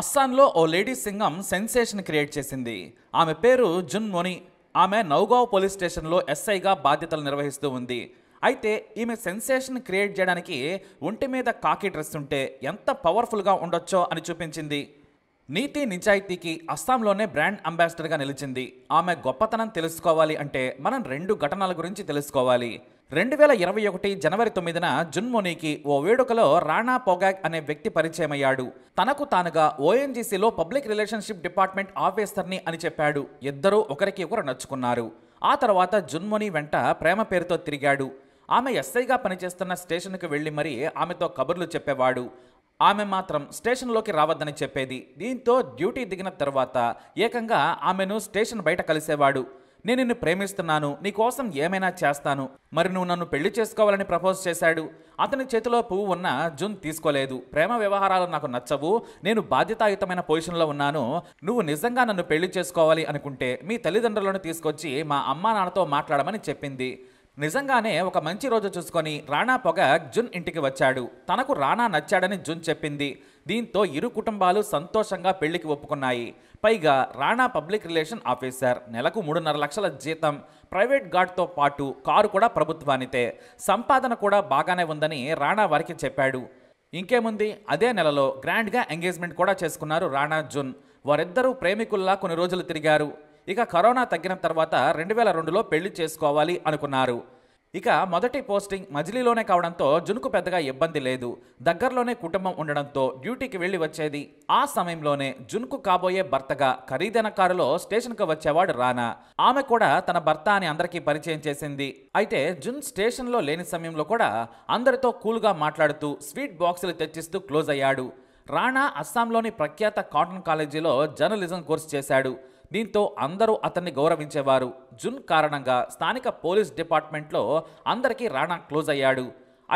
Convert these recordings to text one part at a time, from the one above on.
అస్సాంలో ఓ lady Singham sensation create చేసింది ఆమె పేరు జున్ మొని ఆమె నౌగావ్ పోలీస్ స్టేషన్లో ఎస్ఐగా బాధ్యతలు నిర్వహిస్తూ ఉంది అయితే ఈమె సెన్సేషన్ క్రియేట్ చేయడానికి ఒంటి మీద కాకి డ్రెస్ ఉంటే ఎంత పవర్ఫుల్గా ఉండొచ్చో అని చూపించింది నీతి నిజాయితీకి అస్సాంలోనే బ్రాండ్ అంబాసిడర్గా నిలిచింది ఆమె గొప్పతనం తెలుసుకోవాలి అంటే మనం రెండు ఘటనల గురించి తెలుసుకోవాలి రెండు వేల ఇరవై ఒకటి జనవరి తొమ్మిదిన జున్మునికి ఓ వేడుకలో రాణా పొగాక్ అనే వ్యక్తి పరిచయమయ్యాడు తనకు తానుగా ఓఎన్జీసీలో పబ్లిక్ రిలేషన్షిప్ డిపార్ట్మెంట్ ఆఫీసర్ని అని చెప్పాడు ఇద్దరూ ఒకరికి ఒకరు నచ్చుకున్నారు ఆ తర్వాత జున్మోని వెంట ప్రేమ పేరుతో తిరిగాడు ఆమె ఎస్ఐగా పనిచేస్తున్న స్టేషన్కు వెళ్ళి మరీ ఆమెతో కబుర్లు చెప్పేవాడు ఆమె మాత్రం స్టేషన్లోకి రావద్దని చెప్పేది దీంతో డ్యూటీ దిగిన తర్వాత ఏకంగా ఆమెను స్టేషన్ బయట కలిసేవాడు నేను నిన్ను ప్రేమిస్తున్నాను నీకోసం ఏమైనా చేస్తాను మరి నువ్వు నన్ను పెళ్లి చేసుకోవాలని ప్రపోజ్ చేశాడు అతని చేతిలో పువ్వు ఉన్న జున్ తీసుకోలేదు ప్రేమ వ్యవహారాలు నాకు నచ్చవు నేను బాధ్యతాయుతమైన పొజిషన్లో ఉన్నాను నువ్వు నిజంగా నన్ను పెళ్లి చేసుకోవాలి అనుకుంటే మీ తల్లిదండ్రులను తీసుకొచ్చి మా అమ్మా నాన్నతో మాట్లాడమని చెప్పింది నిజంగానే ఒక మంచి రోజు చూసుకొని రాణా పొగ జున్ ఇంటికి వచ్చాడు తనకు రాణా నచ్చాడని జున్ చెప్పింది దీంతో ఇరు కుటుంబాలు సంతోషంగా పెళ్లికి ఒప్పుకున్నాయి పైగా రాణా పబ్లిక్ రిలేషన్ ఆఫీసర్ నెలకు మూడున్నర లక్షల జీతం ప్రైవేట్ గార్డ్తో పాటు కారు కూడా ప్రభుత్వానితే సంపాదన కూడా బాగానే ఉందని రాణా వారికి చెప్పాడు ఇంకేముంది అదే నెలలో గ్రాండ్గా ఎంగేజ్మెంట్ కూడా చేసుకున్నారు రాణా జున్ వారిద్దరూ ప్రేమికుల్లా కొన్ని రోజులు తిరిగారు ఇక కరోనా తగ్గిన తర్వాత రెండు వేల రెండులో పెళ్లి చేసుకోవాలి అనుకున్నారు ఇక మొదటి పోస్టింగ్ మజిలీలోనే కావడంతో జునుకు పెద్దగా ఇబ్బంది లేదు దగ్గరలోనే కుటుంబం ఉండడంతో డ్యూటీకి వెళ్ళి వచ్చేది ఆ సమయంలోనే జునుకు కాబోయే భర్తగా ఖరీదైన కారులో స్టేషన్కు వచ్చేవాడు రానా ఆమె కూడా తన భర్త అని అందరికీ పరిచయం చేసింది అయితే జున్ స్టేషన్లో లేని సమయంలో కూడా అందరితో కూల్గా మాట్లాడుతూ స్వీట్ బాక్సులు తెచ్చిస్తూ క్లోజ్ అయ్యాడు రాణా అస్సాంలోని ప్రఖ్యాత కాటన్ కాలేజీలో జర్నలిజం కోర్సు చేశాడు దీంతో అందరూ అతన్ని గౌరవించేవారు జున్ కారణంగా స్థానిక పోలీస్ డిపార్ట్మెంట్లో అందరికీ రాణా క్లోజ్ అయ్యాడు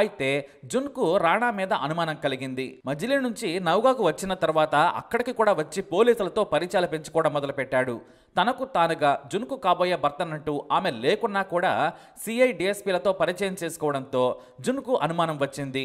అయితే జున్కు రాణా మీద అనుమానం కలిగింది మజిలీ నుంచి నౌగాకు వచ్చిన తర్వాత అక్కడికి కూడా వచ్చి పోలీసులతో పరిచయాలు పెంచుకోవడం మొదలుపెట్టాడు తనకు తానుగా జున్కు కాబోయే భర్తనంటూ ఆమె లేకున్నా కూడా సిఐ డిఎస్పీలతో పరిచయం చేసుకోవడంతో జున్కు అనుమానం వచ్చింది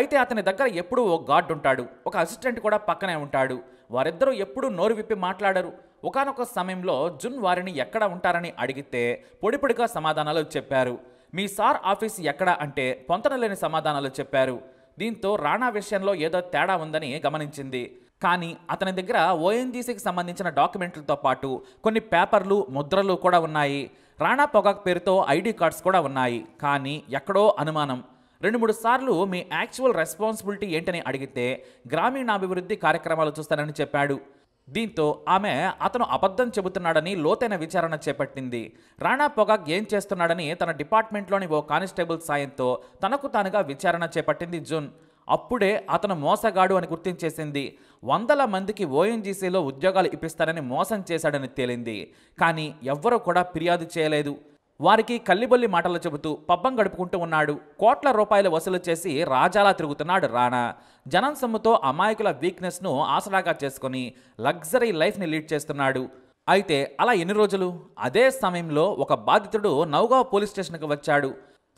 అయితే అతని దగ్గర ఎప్పుడూ ఓ గార్డ్ ఉంటాడు ఒక అసిస్టెంట్ కూడా పక్కనే ఉంటాడు వారిద్దరూ ఎప్పుడూ నోరు విప్పి మాట్లాడరు ఒకనొక సమయంలో జున్ వారిని ఎక్కడ ఉంటారని అడిగితే పొడిపొడిగా సమాధానాలు చెప్పారు మీ సార్ ఆఫీస్ ఎక్కడ అంటే పొంతనలేని సమాధానాలు చెప్పారు దీంతో రాణా విషయంలో ఏదో తేడా ఉందని గమనించింది కానీ అతని దగ్గర ఓఎన్జీసీకి సంబంధించిన డాక్యుమెంట్లతో పాటు కొన్ని పేపర్లు ముద్రలు కూడా ఉన్నాయి రాణా పొగాక్ పేరుతో ఐడి కార్డ్స్ కూడా ఉన్నాయి కానీ ఎక్కడో అనుమానం రెండు మూడు సార్లు మీ యాక్చువల్ రెస్పాన్సిబిలిటీ ఏంటని అడిగితే గ్రామీణాభివృద్ధి కార్యక్రమాలు చూస్తానని చెప్పాడు దీంతో ఆమె అతను అబద్ధం చెబుతున్నాడని లోతైన విచారణ చేపట్టింది రాణా పొగాక్ ఏం చేస్తున్నాడని తన డిపార్ట్మెంట్లోని ఓ కానిస్టేబుల్ సాయంతో తనకు తానుగా విచారణ చేపట్టింది జూన్ అప్పుడే అతను మోసగాడు అని గుర్తించేసింది వందల మందికి ఓఎన్జీసీలో ఉద్యోగాలు ఇప్పిస్తారని మోసం చేశాడని తేలింది కానీ ఎవ్వరూ కూడా ఫిర్యాదు చేయలేదు వారికి కల్లిబొల్లి మాటలు చెబుతూ పబ్బం గడుపుకుంటూ ఉన్నాడు కోట్ల రూపాయలు వసూలు చేసి రాజాలా తిరుగుతున్నాడు రాణా జనం సొమ్ముతో అమాయకుల వీక్నెస్ను ఆసరాగా చేసుకొని లగ్జరీ లైఫ్ని లీడ్ చేస్తున్నాడు అయితే అలా ఎన్ని రోజులు అదే సమయంలో ఒక బాధితుడు నౌగావ్ పోలీస్ స్టేషన్కి వచ్చాడు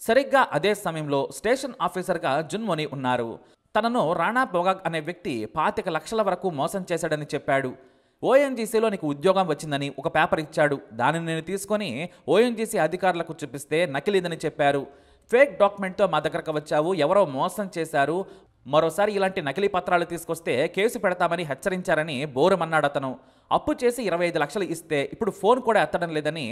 సరిగ్గా అదే సమయంలో స్టేషన్ ఆఫీసర్గా జున్మోని ఉన్నారు తనను రాణా బొగాగ్ అనే వ్యక్తి పాతిక లక్షల వరకు మోసం చేశాడని చెప్పాడు ఓఎన్జీసీలో నీకు ఉద్యోగం వచ్చిందని ఒక పేపర్ ఇచ్చాడు దానిని నేను తీసుకొని ఓఎన్జీసీ అధికారులకు చూపిస్తే నకిలీదని చెప్పారు ఫేక్ డాక్యుమెంట్తో మా దగ్గరకు వచ్చావు ఎవరో మోసం చేశారు మరోసారి ఇలాంటి నకిలీ పత్రాలు తీసుకొస్తే కేసు పెడతామని హెచ్చరించారని బోరమన్నాడు అతను అప్పు చేసి ఇరవై ఐదు లక్షలు ఇస్తే ఇప్పుడు ఫోన్ కూడా ఎత్తడం లేదని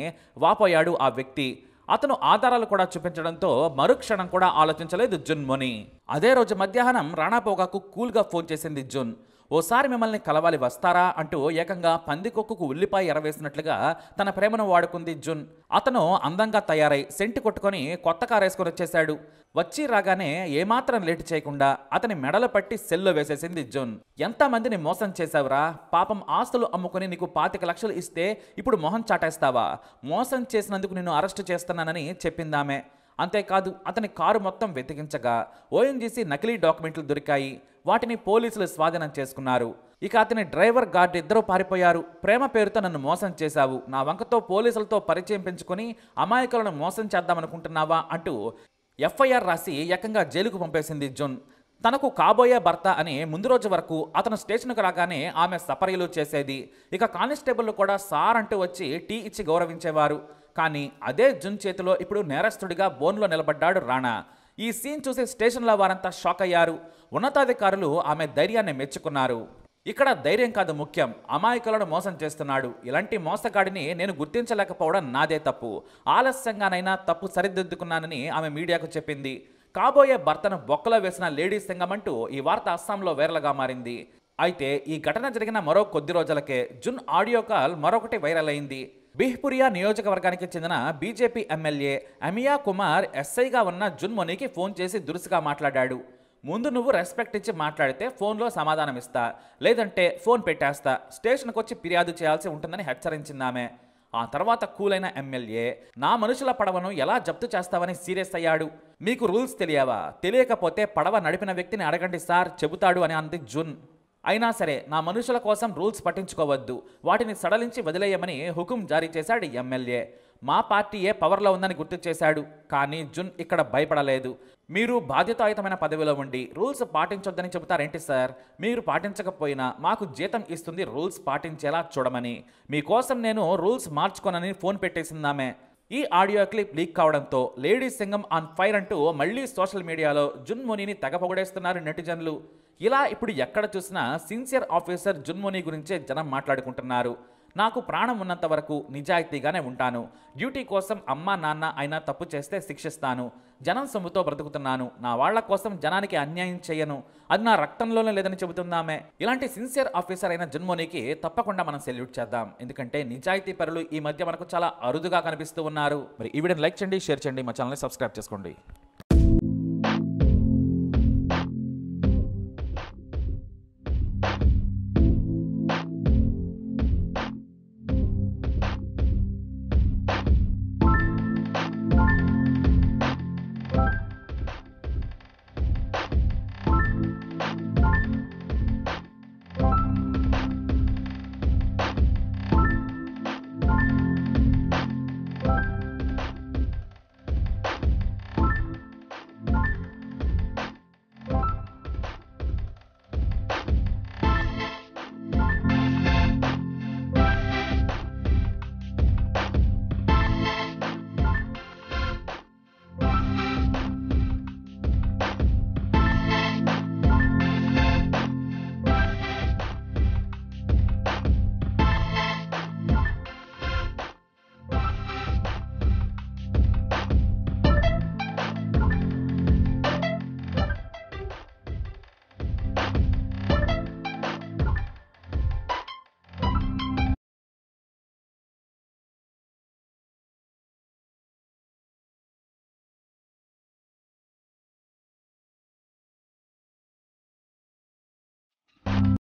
వాపోయాడు ఆ వ్యక్తి అతను ఆధారాలు కూడా చూపించడంతో మరుక్షణం కూడా ఆలోచించలేదు జున్ మొని అదే రోజు మధ్యాహ్నం రాణాపోగాకు కూల్గా ఫోన్ చేసింది జున్ ఓసారి మిమ్మల్ని కలవాలి వస్తారా అంటూ ఏకంగా పందికొక్కుకు ఉల్లిపాయ ఎరవేసినట్లుగా తన ప్రేమను వాడుకుంది జున్ అతను అందంగా తయారై సెంటు కొట్టుకొని కొత్త కారు వేసుకొని వచ్చేశాడు వచ్చి రాగానే ఏమాత్రం లేట్ చేయకుండా అతని మెడలు పట్టి సెల్లో వేసేసింది జున్ ఎంతమందిని మోసం చేశావురా పాపం ఆస్తులు అమ్ముకుని నీకు పాతిక లక్షలు ఇస్తే ఇప్పుడు మొహం చాటేస్తావా మోసం చేసినందుకు నిన్ను అరెస్ట్ చేస్తున్నానని చెప్పిందామే అంతేకాదు అతని కారు మొత్తం వెతికించగా ఓఎన్జీసీ నకిలీ డాక్యుమెంట్లు దొరికాయి వాటిని పోలీసులు స్వాధీనం చేసుకున్నారు ఇక అతని డ్రైవర్ గార్డ్ ఇద్దరు పారిపోయారు ప్రేమ పేరుతో నన్ను మోసం చేశావు నా వంకతో పోలీసులతో పరిచయం పెంచుకొని అమాయకులను మోసం చేద్దామనుకుంటున్నావా అంటూ ఎఫ్ఐఆర్ రాసి ఏకంగా జైలుకు పంపేసింది జున్ తనకు కాబోయే భర్త అని ముందు రోజు వరకు అతను స్టేషన్కు రాగానే ఆమె సపరీలు చేసేది ఇక కానిస్టేబుల్ కూడా సార్ అంటూ వచ్చి టీ ఇచ్చి గౌరవించేవారు కానీ అదే జున్ చేతిలో ఇప్పుడు నేరస్తుడిగా బోన్లో నిలబడ్డాడు రాణా ఈ సీన్ చూసి స్టేషన్లో వారంతా షాక్ అయ్యారు ఉన్నతాధికారులు ఆమె ధైర్యాన్ని మెచ్చుకున్నారు ఇక్కడ ధైర్యం కాదు ముఖ్యం అమాయకులను మోసం చేస్తున్నాడు ఇలాంటి మోసగాడిని నేను గుర్తించలేకపోవడం నాదే తప్పు ఆలస్యంగానైనా తప్పు సరిదిద్దుకున్నానని ఆమె మీడియాకు చెప్పింది కాబోయే భర్తను బొక్కలో వేసిన లేడీ అంటూ ఈ వార్త అస్సాంలో వైరల్గా మారింది అయితే ఈ ఘటన జరిగిన మరో కొద్ది రోజులకే జున్ ఆడియో కాల్ మరొకటి వైరల్ అయింది బిహ్పురియా నియోజకవర్గానికి చెందిన బీజేపీ ఎమ్మెల్యే అమియా కుమార్ ఎస్ఐగా ఉన్న జున్మునికి ఫోన్ చేసి దురుసుగా మాట్లాడాడు ముందు నువ్వు రెస్పెక్ట్ ఇచ్చి మాట్లాడితే ఫోన్లో సమాధానం ఇస్తా లేదంటే ఫోన్ పెట్టేస్తా స్టేషన్కి వచ్చి ఫిర్యాదు చేయాల్సి ఉంటుందని హెచ్చరించిందామె ఆ తర్వాత కూలైన ఎమ్మెల్యే నా మనుషుల పడవను ఎలా జప్తు చేస్తావని సీరియస్ అయ్యాడు మీకు రూల్స్ తెలియవా తెలియకపోతే పడవ నడిపిన వ్యక్తిని అడగండి సార్ చెబుతాడు అని అంది జున్ అయినా సరే నా మనుషుల కోసం రూల్స్ పట్టించుకోవద్దు వాటిని సడలించి వదిలేయమని హుకుం జారీ చేశాడు ఎమ్మెల్యే మా పార్టీయే పవర్లో ఉందని గుర్తు చేశాడు కానీ జున్ ఇక్కడ భయపడలేదు మీరు బాధ్యతాయుతమైన పదవిలో ఉండి రూల్స్ పాటించొద్దని చెబుతారేంటి సార్ మీరు పాటించకపోయినా మాకు జీతం ఇస్తుంది రూల్స్ పాటించేలా చూడమని మీకోసం నేను రూల్స్ మార్చుకోనని ఫోన్ పెట్టేసిందామే ఈ ఆడియో క్లిప్ లీక్ కావడంతో లేడీ సింగం ఆన్ ఫైర్ అంటూ మళ్ళీ సోషల్ మీడియాలో జున్మోనీని తెగ పొగడేస్తున్నారు నెటిజన్లు ఇలా ఇప్పుడు ఎక్కడ చూసినా సిన్సియర్ ఆఫీసర్ జున్ముని గురించే జనం మాట్లాడుకుంటున్నారు నాకు ప్రాణం ఉన్నంత వరకు నిజాయితీగానే ఉంటాను డ్యూటీ కోసం అమ్మ నాన్న అయినా తప్పు చేస్తే శిక్షిస్తాను జనం సొమ్ముతో బ్రతుకుతున్నాను నా వాళ్ల కోసం జనానికి అన్యాయం చేయను అది నా రక్తంలోనే లేదని చెబుతున్నామే ఇలాంటి సిన్సియర్ ఆఫీసర్ అయిన జన్మోనికి తప్పకుండా మనం సెల్యూట్ చేద్దాం ఎందుకంటే నిజాయితీ పరులు ఈ మధ్య మనకు చాలా అరుదుగా కనిపిస్తూ ఉన్నారు మరి ఈ వీడియోని లైక్ చేయండి షేర్ చేయండి మా ఛానల్ని సబ్స్క్రైబ్ చేసుకోండి